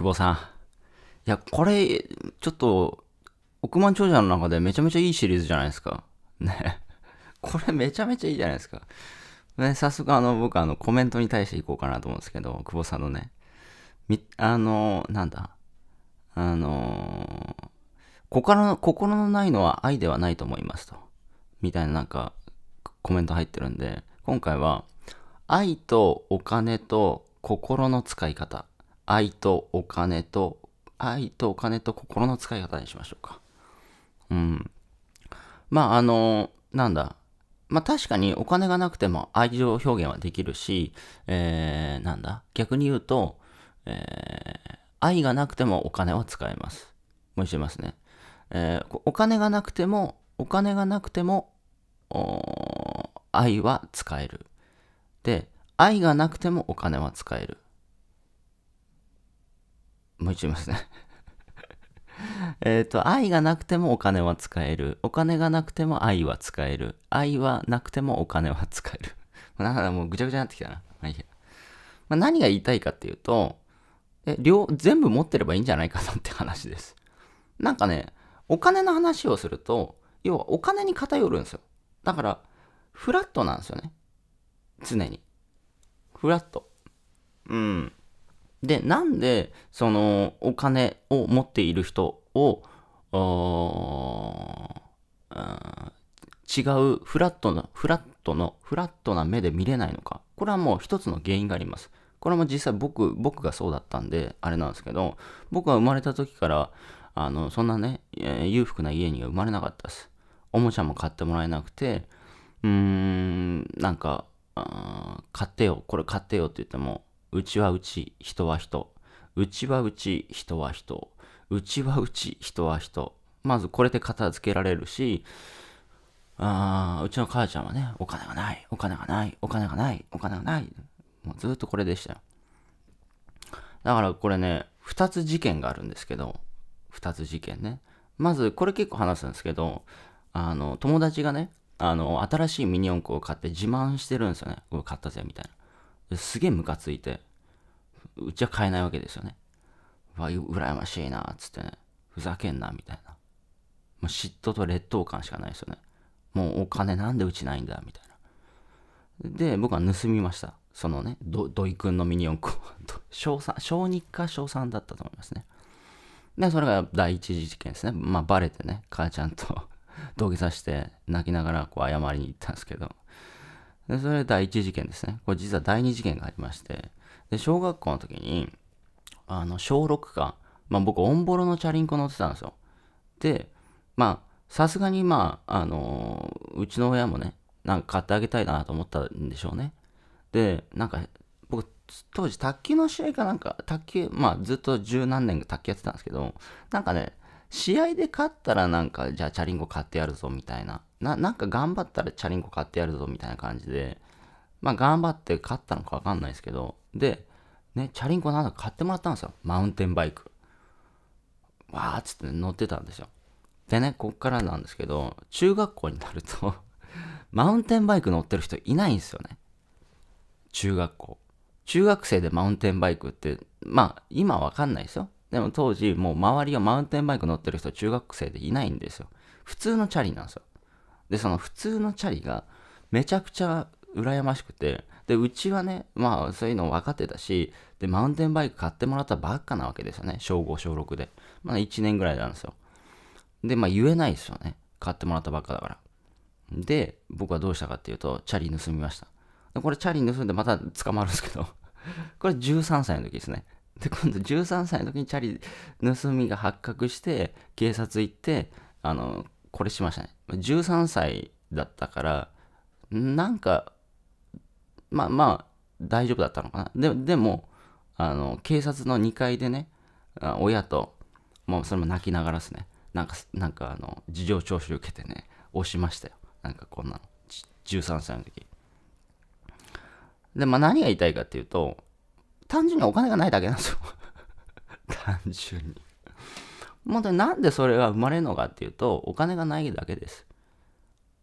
久保さん。いや、これ、ちょっと、億万長者の中でめちゃめちゃいいシリーズじゃないですか。ね。これめちゃめちゃいいじゃないですか。ね、早速あの、僕あの、コメントに対していこうかなと思うんですけど、久保さんのね。み、あの、なんだ。あの心の、心のないのは愛ではないと思いますと。みたいななんか、コメント入ってるんで、今回は、愛とお金と心の使い方愛とお金と、愛とお金と心の使い方にしましょうか。うん。まあ、あの、なんだ。まあ、確かにお金がなくても愛情表現はできるし、えー、なんだ。逆に言うと、えー、愛がなくてもお金は使えます。もう一ますね。えー、お金がなくても、お金がなくても、愛は使える。で、愛がなくてもお金は使える。もう一度言いますね えっと、愛がなくてもお金は使える。お金がなくても愛は使える。愛はなくてもお金は使える。なんかもうぐちゃぐちゃになってきたな。まあいいや。まあ、何が言いたいかっていうと、え両全部持ってればいいんじゃないかなって話です。なんかね、お金の話をすると、要はお金に偏るんですよ。だから、フラットなんですよね。常に。フラット。うん。で、なんで、その、お金を持っている人を、違うフラットな、フラットの、フラットな目で見れないのか。これはもう一つの原因があります。これも実際僕、僕がそうだったんで、あれなんですけど、僕は生まれた時から、あの、そんなね、えー、裕福な家には生まれなかったです。おもちゃも買ってもらえなくて、うーん、なんか、買ってよ、これ買ってよって言っても、うちはうち、人は人。うちはうち、人は人。うちはうち、人は人。まずこれで片付けられるし、あうちの母ちゃんはね、お金がない、お金がない、お金がない、お金がない。もうずっとこれでしたよ。だからこれね、2つ事件があるんですけど、2つ事件ね。まず、これ結構話すんですけど、あの、友達がね、あの、新しいミニ四駆を買って自慢してるんですよね。これ買ったぜ、みたいな。すげえムカついて。うちは買えないわけですよね。うわ、羨ましいな、つってね。ふざけんな、みたいな。もう嫉妬と劣等感しかないですよね。もうお金なんでうちないんだ、みたいな。で、僕は盗みました。そのね、土井くんのミニ四駆を。小3、小2か小3だったと思いますね。で、それが第一次事件ですね。まあ、バレてね、母ちゃんと 土下座して泣きながらこう謝りに行ったんですけど。で、それ第一事件ですね。これ実は第二事件がありまして、で、小学校の時に、あの、小6か、まあ僕、オンボロのチャリンコ乗ってたんですよ。で、まあ、さすがにまあ、あのー、うちの親もね、なんか買ってあげたいなと思ったんでしょうね。で、なんか、僕、当時、卓球の試合かなんか、卓球、まあ、ずっと十何年卓球やってたんですけど、なんかね、試合で勝ったらなんか、じゃあチャリンコ買ってやるぞみたいな。な、なんか頑張ったらチャリンコ買ってやるぞみたいな感じで、まあ頑張って勝ったのかわかんないですけど、で、ね、チャリンコなんか買ってもらったんですよ。マウンテンバイク。わーっつって乗ってたんですよ。でね、こっからなんですけど、中学校になると マウンテンバイク乗ってる人いないんですよね。中学校。中学生でマウンテンバイクって、まあ、今わかんないですよ。でも当時、もう周りがマウンテンバイク乗ってる人中学生でいないんですよ。普通のチャリなんですよ。で、その普通のチャリが、めちゃくちゃ羨ましくて、で、うちはね、まあそういうの分かってたし、で、マウンテンバイク買ってもらったばっかなわけですよね。小5、小6で。まあ1年ぐらいなんですよ。で、まあ言えないですよね。買ってもらったばっかだから。で、僕はどうしたかっていうと、チャリ盗みました。でこれチャリ盗んでまた捕まるんですけど これ13歳の時ですね。で、今度13歳の時にチャリ盗みが発覚して、警察行って、あの、これしましたね。13歳だったから、なんかまあまあ、大丈夫だったのかな。ででもあの、警察の2階でね、親と、もうそれも泣きながらですね、なんか、なんかあの、事情聴取受けてね、押しましたよ。なんかこんなの。13歳の時。で、まあ何が言いたいかっていうと、単純にお金がないだけなんですよ。単純に。本当になんでそれが生まれるのかっていうと、お金がないだけです。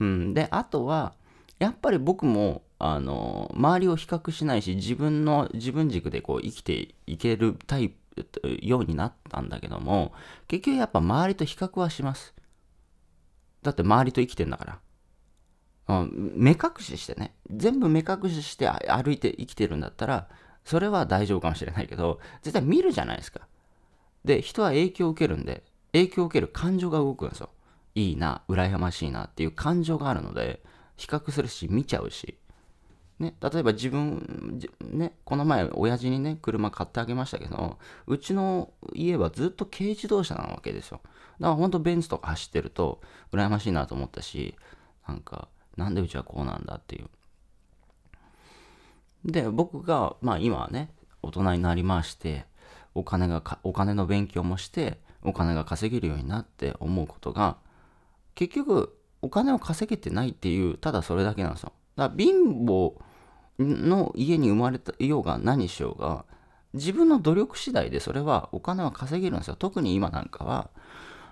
うん。で、あとは、やっぱり僕もあの周りを比較しないし自分の自分軸でこう生きていけるタイプようになったんだけども結局やっぱ周りと比較はしますだって周りと生きてんだから、うん、目隠ししてね全部目隠しして歩いて生きてるんだったらそれは大丈夫かもしれないけど絶対見るじゃないですかで人は影響を受けるんで影響を受ける感情が動くんですよいいな羨ましいなっていう感情があるので比較するし見ちゃうしね、例えば自分、ね、この前、親父にね、車買ってあげましたけど、うちの家はずっと軽自動車なわけですよ。だから本当ベンツとか走ってると、羨ましいなと思ったし、なんか、なんでうちはこうなんだっていう。で、僕が、まあ今はね、大人になりまして、お金がお金の勉強もして、お金が稼げるようになって思うことが、結局、お金を稼げてないっていう、ただそれだけなんですよ。だ貧乏の家に生まれたようが何しようが自分の努力次第でそれはお金は稼げるんですよ特に今なんかは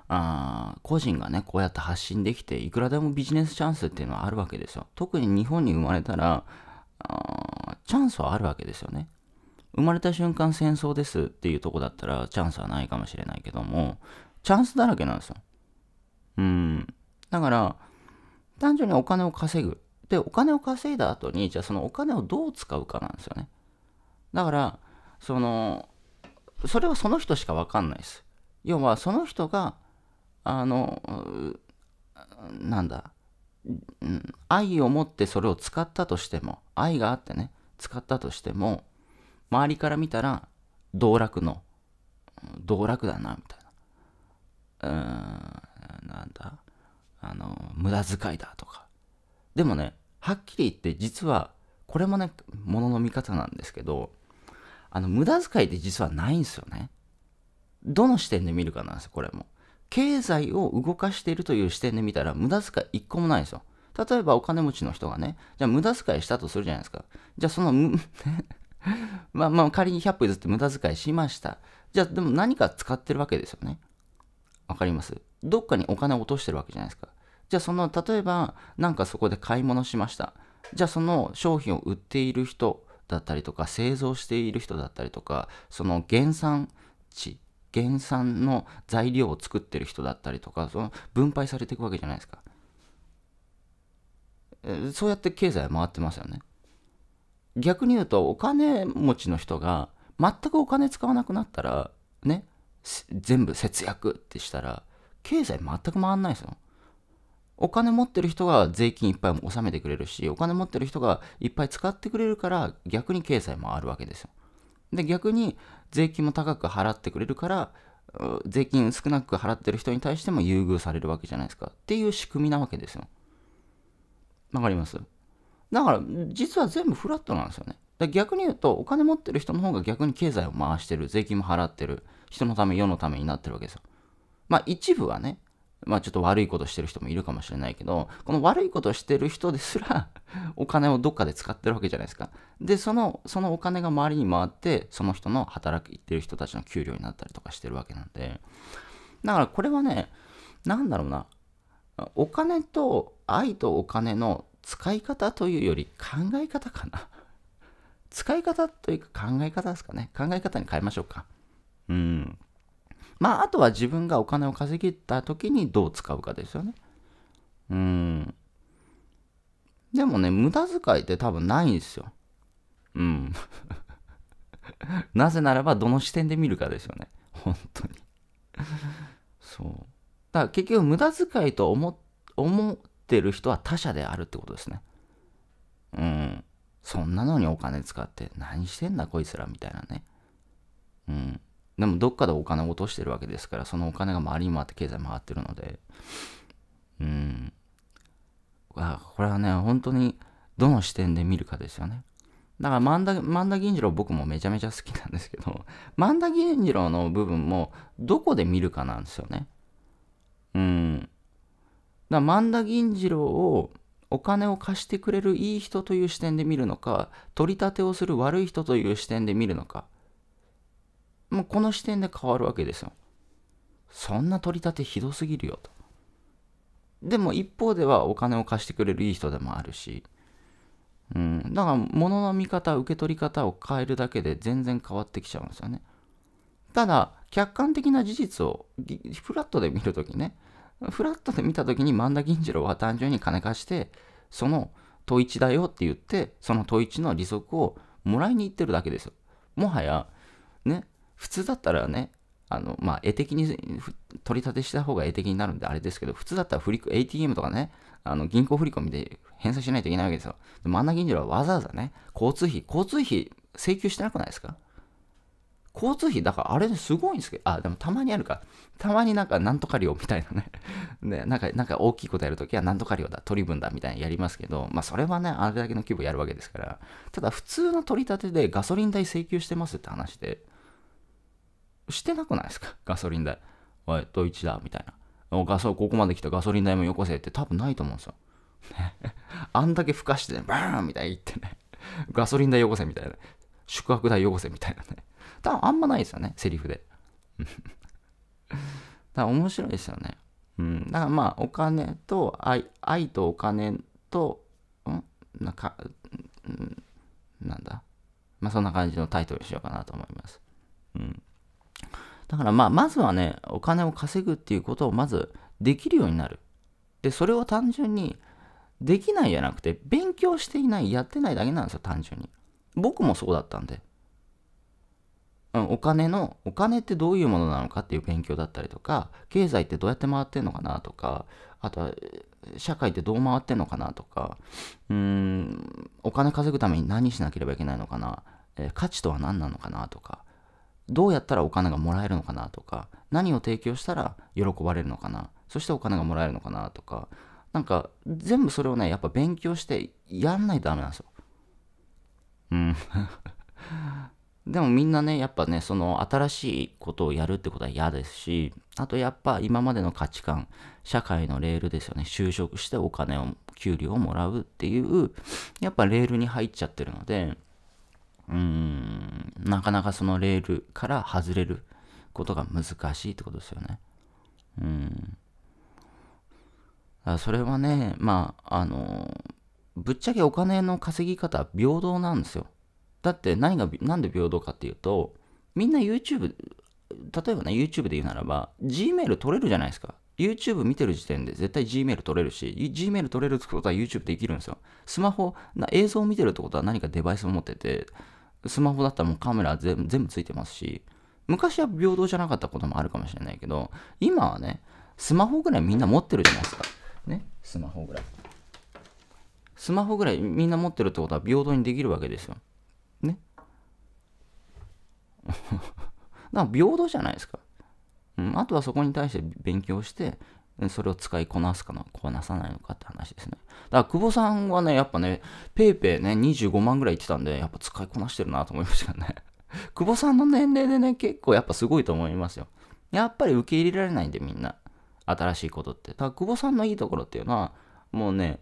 あ個人がねこうやって発信できていくらでもビジネスチャンスっていうのはあるわけですよ特に日本に生まれたらあチャンスはあるわけですよね生まれた瞬間戦争ですっていうとこだったらチャンスはないかもしれないけどもチャンスだらけなんですようんだから単純にお金を稼ぐでお金を稼いだ後にじゃあそのお金をどう使うかなんですよねだからそのそれはその人しか分かんないです要はその人があのなんだ愛を持ってそれを使ったとしても愛があってね使ったとしても周りから見たら道楽の道楽だなみたいなうーんなんだあの無駄遣いだとかでもねはっきり言って実は、これもね、ものの見方なんですけど、あの、無駄遣いって実はないんですよね。どの視点で見るかなんですよ、これも。経済を動かしているという視点で見たら、無駄遣い一個もないんですよ。例えばお金持ちの人がね、じゃあ無駄遣いしたとするじゃないですか。じゃあその、まあまあ仮に100歩譲って無駄遣いしました。じゃあでも何か使ってるわけですよね。わかりますどっかにお金を落としてるわけじゃないですか。じゃあその例えば何かそこで買い物しましたじゃあその商品を売っている人だったりとか製造している人だったりとかその原産地原産の材料を作ってる人だったりとかその分配されていくわけじゃないですかそうやって経済回ってますよね逆に言うとお金持ちの人が全くお金使わなくなったらね全部節約ってしたら経済全く回んないですよお金持ってる人が税金いっぱい納めてくれるし、お金持ってる人がいっぱい使ってくれるから、逆に経済もあるわけですよ。で、逆に税金も高く払ってくれるから、税金少なく払ってる人に対しても優遇されるわけじゃないですか。っていう仕組みなわけですよ。わかりますだから、実は全部フラットなんですよね。逆に言うと、お金持ってる人の方が逆に経済を回してる、税金も払ってる、人のため、世のためになってるわけですよ。まあ一部はね、まあちょっと悪いことしてる人もいるかもしれないけど、この悪いことしてる人ですら お金をどっかで使ってるわけじゃないですか。で、その、そのお金が周りに回って、その人の働いてる人たちの給料になったりとかしてるわけなんで、だからこれはね、なんだろうな、お金と愛とお金の使い方というより考え方かな。使い方というか考え方ですかね。考え方に変えましょうか。うん。まあ、あとは自分がお金を稼ぎた時にどう使うかですよね。うん。でもね、無駄遣いって多分ないんですよ。うん。なぜならば、どの視点で見るかですよね。本当にそう。だから結局、無駄遣いと思思ってる人は他者であるってことですね。うん。そんなのにお金使って何してんだこいつらみたいなね。うん。でもどっかでお金を落としてるわけですから、そのお金が回りに回って経済回ってるので、うん。あこれはね、本当にどの視点で見るかですよね。だから万田、万田銀次郎僕もめちゃめちゃ好きなんですけど、万田銀次郎の部分もどこで見るかなんですよね。うん。だから万田銀次郎をお金を貸してくれるいい人という視点で見るのか、取り立てをする悪い人という視点で見るのか。もうこの視点で変わるわけですよ。そんな取り立てひどすぎるよと。でも一方ではお金を貸してくれるいい人でもあるし、うん、だから物の見方、受け取り方を変えるだけで全然変わってきちゃうんですよね。ただ、客観的な事実をフラットで見るときね、フラットで見たときに万田銀次郎は単純に金貸して、その戸一だよって言って、その戸一の利息をもらいに行ってるだけですよ。もはや、ね、普通だったらね、あの、まあ、絵的に取り立てした方が絵的になるんであれですけど、普通だったら振り、ATM とかね、あの、銀行振込で返済しないといけないわけですよ。でも、アナ銀次郎はわざわざね、交通費、交通費請求してなくないですか交通費、だからあれですごいんですけど、あ、でもたまにあるか。たまになんかなんとか料みたいなね。ね、なんか、なんか大きいことやるときはなんとか料だ、取り分だみたいなやりますけど、まあそれはね、あれだけの規模やるわけですから。ただ普通の取り立てでガソリン代請求してますって話で、してなくないですかガソリン代。おい、ドイツだ、みたいな。おガソここまで来たガソリン代もよこせって多分ないと思うんですよ。ね、あんだけふかしてね、バーンみたいに言ってね、ガソリン代よこせみたいな、宿泊代よこせみたいなね。多分あんまないですよね、セリフで。だから面白いですよね。うん。だからまあ、お金と愛、愛とお金と、んなんか、なんだ。まあそんな感じのタイトルにしようかなと思います。うん。だからまあ、まずはね、お金を稼ぐっていうことをまずできるようになる。で、それを単純に、できないじゃなくて、勉強していない、やってないだけなんですよ、単純に。僕もそうだったんで。うん、お金の、お金ってどういうものなのかっていう勉強だったりとか、経済ってどうやって回ってんのかなとか、あとは、社会ってどう回ってんのかなとか、うーん、お金稼ぐために何しなければいけないのかな、えー、価値とは何なのかなとか、どうやったらお金がもらえるのかなとか何を提供したら喜ばれるのかなそしてお金がもらえるのかなとかなんか全部それをねやっぱ勉強してやんないとダメなんですようん でもみんなねやっぱねその新しいことをやるってことは嫌ですしあとやっぱ今までの価値観社会のレールですよね就職してお金を給料をもらうっていうやっぱレールに入っちゃってるのでうーんなかなかそのレールから外れることが難しいってことですよね。うん。それはね、まあ、あの、ぶっちゃけお金の稼ぎ方は平等なんですよ。だって何が、なんで平等かっていうと、みんな YouTube、例えばね、YouTube で言うならば、Gmail 取れるじゃないですか。YouTube 見てる時点で絶対 Gmail 取れるし、Gmail 取れるってことは YouTube できるんですよ。スマホ、映像を見てるってことは何かデバイスを持ってて、スマホだったらもうカメラ全部ついてますし、昔は平等じゃなかったこともあるかもしれないけど、今はね、スマホぐらいみんな持ってるじゃないですか。ね、スマホぐらい。スマホぐらいみんな持ってるってことは平等にできるわけですよ。ね。だ から平等じゃないですか。うん、あとはそこに対して勉強して、それを使いこなすかな、こなさないのかって話ですね。だから、久保さんはね、やっぱね、paypay ね、25万ぐらい言ってたんで、やっぱ使いこなしてるなと思いましたね。久保さんの年齢でね、結構やっぱすごいと思いますよ。やっぱり受け入れられないんで、みんな。新しいことって。だ久保さんのいいところっていうのは、もうね、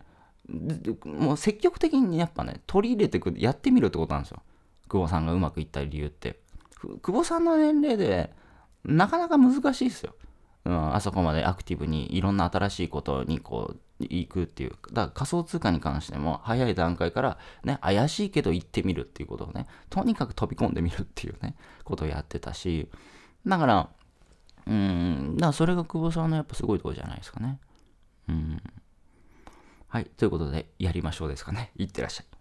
もう積極的にやっぱね、取り入れてく、やってみるってことなんですよ。久保さんがうまくいった理由って。久保さんの年齢で、なかなか難しいですよ。うん、あそこまでアクティブにいろんな新しいことにこう行くっていうだから仮想通貨に関しても早い段階からね怪しいけど行ってみるっていうことをねとにかく飛び込んでみるっていうねことをやってたしだからうんだからそれが久保さんのやっぱすごいとこじゃないですかねうんはいということでやりましょうですかねいってらっしゃい